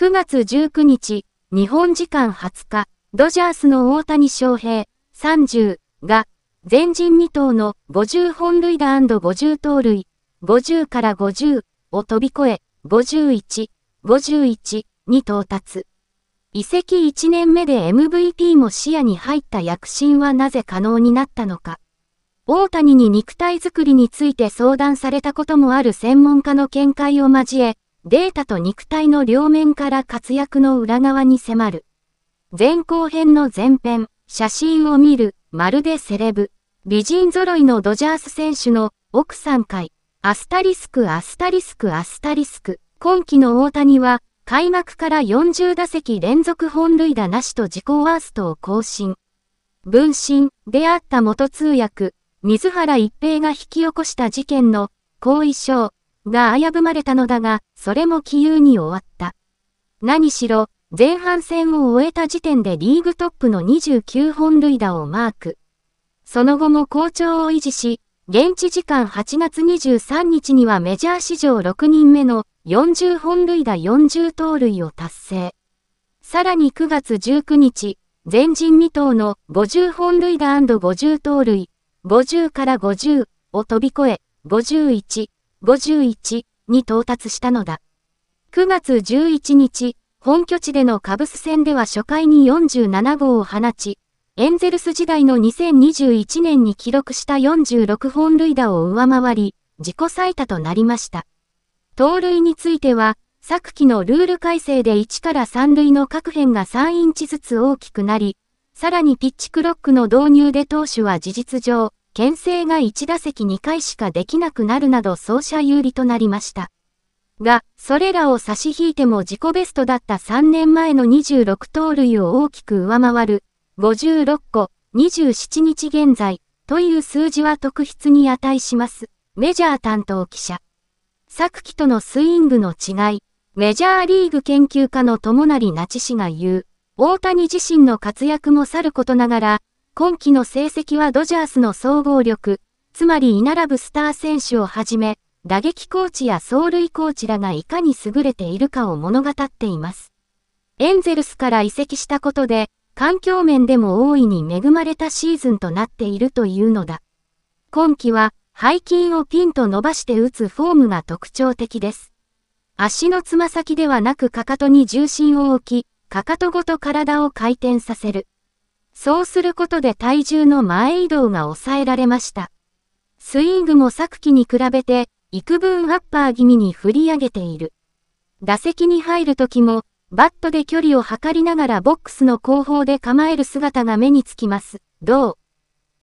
9月19日、日本時間20日、ドジャースの大谷翔平、30が、前人未到の50本塁打 &50 盗塁、50から50を飛び越え、51、51に到達。移籍1年目で MVP も視野に入った躍進はなぜ可能になったのか。大谷に肉体づくりについて相談されたこともある専門家の見解を交え、データと肉体の両面から活躍の裏側に迫る。前後編の前編、写真を見る、まるでセレブ。美人揃いのドジャース選手の奥さん会。アスタリスクアスタリスクアスタリスク。今季の大谷は、開幕から40打席連続本塁打なしと自己ワーストを更新。分身であった元通訳、水原一平が引き起こした事件の後遺症、が危ぶまれたのだが、それも杞憂に終わった。何しろ、前半戦を終えた時点でリーグトップの29本塁打をマーク。その後も好調を維持し、現地時間8月23日にはメジャー史上6人目の40本塁打40盗塁を達成。さらに9月19日、前人未到の50本塁打 &50 盗塁、50から50を飛び越え、51、51に到達したのだ。9月11日、本拠地でのカブス戦では初回に47号を放ち、エンゼルス時代の2021年に記録した46本塁打を上回り、自己最多となりました。盗塁については、昨季のルール改正で1から3塁の各辺が3インチずつ大きくなり、さらにピッチクロックの導入で投手は事実上、牽制が1打席2回しかできなくなるなど走者有利となりました。が、それらを差し引いても自己ベストだった3年前の26盗塁を大きく上回る、56個、27日現在、という数字は特筆に値します。メジャー担当記者。昨季とのスイングの違い、メジャーリーグ研究家の友成那智氏が言う、大谷自身の活躍もさることながら、今季の成績はドジャースの総合力、つまり居並ぶスター選手をはじめ、打撃コーチや走塁コーチらがいかに優れているかを物語っています。エンゼルスから移籍したことで、環境面でも大いに恵まれたシーズンとなっているというのだ。今季は、背筋をピンと伸ばして打つフォームが特徴的です。足のつま先ではなくかかとに重心を置き、かかとごと体を回転させる。そうすることで体重の前移動が抑えられました。スイングも昨季に比べて、幾分アッパー気味に振り上げている。打席に入るときも、バットで距離を測りながらボックスの後方で構える姿が目につきます。どう